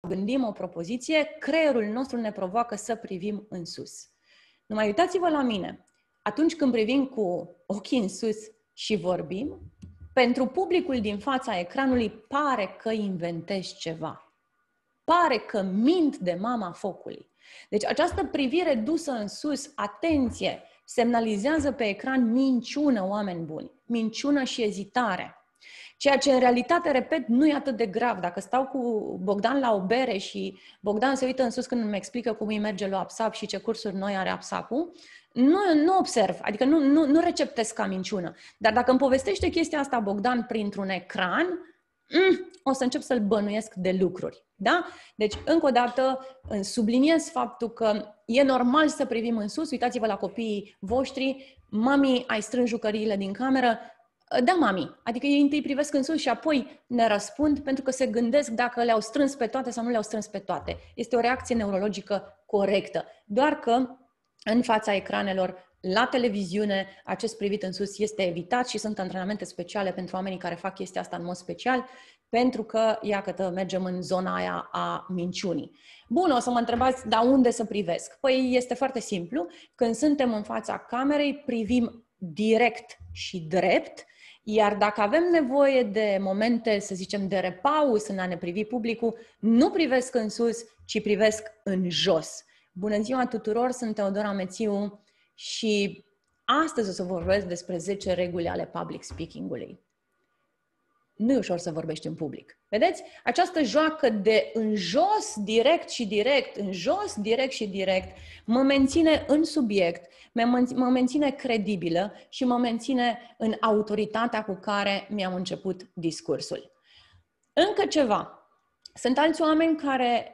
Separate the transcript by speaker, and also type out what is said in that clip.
Speaker 1: gândim o propoziție, creierul nostru ne provoacă să privim în sus. Numai uitați-vă la mine. Atunci când privim cu ochii în sus și vorbim, pentru publicul din fața ecranului pare că inventezi ceva. Pare că mint de mama focului. Deci această privire dusă în sus, atenție, semnalizează pe ecran minciună, oameni buni, minciună și ezitare. Ceea ce în realitate, repet, nu e atât de grav. Dacă stau cu Bogdan la o bere și Bogdan se uită în sus când îmi explică cum îi merge la APSAP și ce cursuri noi are APSAP-ul, nu, nu observ, adică nu, nu, nu receptez ca minciună. Dar dacă îmi povestește chestia asta Bogdan printr-un ecran, mm, o să încep să-l bănuiesc de lucruri. Da? Deci, încă o dată, subliniez faptul că e normal să privim în sus. Uitați-vă la copiii voștri. Mami, ai strâns jucăriile din cameră, Ă, da, mami, adică ei întâi privesc în sus și apoi ne răspund pentru că se gândesc dacă le-au strâns pe toate sau nu le-au strâns pe toate. Este o reacție neurologică corectă, doar că în fața ecranelor la televiziune, acest privit în sus este evitat și sunt antrenamente speciale pentru oamenii care fac chestia asta în mod special, pentru că, iată, mergem în zona aia a minciunii. Bun, o să mă întrebați, dar unde să privesc? Păi este foarte simplu, când suntem în fața camerei, privim direct și drept, iar dacă avem nevoie de momente, să zicem, de repaus în a ne privi publicul, nu privesc în sus, ci privesc în jos. Bună ziua tuturor, sunt Teodora Mețiu și astăzi o să vorbesc despre 10 reguli ale public speaking-ului nu e ușor să vorbești în public. Vedeți? Această joacă de în jos, direct și direct, în jos, direct și direct, mă menține în subiect, mă menține credibilă și mă menține în autoritatea cu care mi-am început discursul. Încă ceva. Sunt alți oameni care